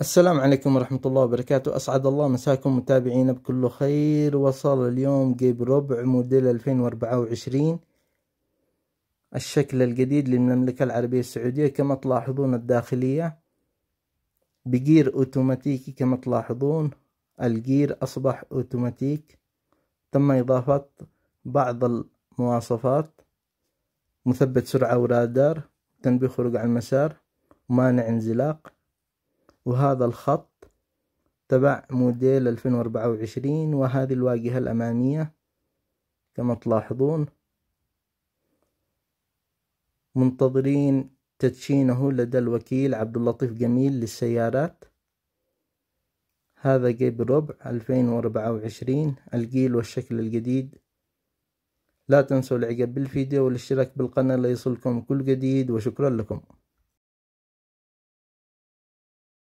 السلام عليكم ورحمة الله وبركاته أسعد الله مساكم متابعينا بكل خير وصل اليوم جيب ربع موديل 2024 الشكل الجديد للمملكة العربية السعودية كما تلاحظون الداخلية بجير أوتوماتيكي كما تلاحظون الجير أصبح أوتوماتيك تم إضافة بعض المواصفات مثبت سرعة ورادار تنبيه خروج عن المسار مانع انزلاق وهذا الخط تبع موديل ألفين وأربعة وعشرين وهذه الواجهة الأمامية كما تلاحظون منتظرين تدشينه لدى الوكيل عبد اللطيف جميل للسيارات هذا جيب ربع 2024 الجيل والشكل الجديد لا تنسوا الاعجاب بالفيديو والاشتراك بالقناة ليصلكم كل جديد وشكرا لكم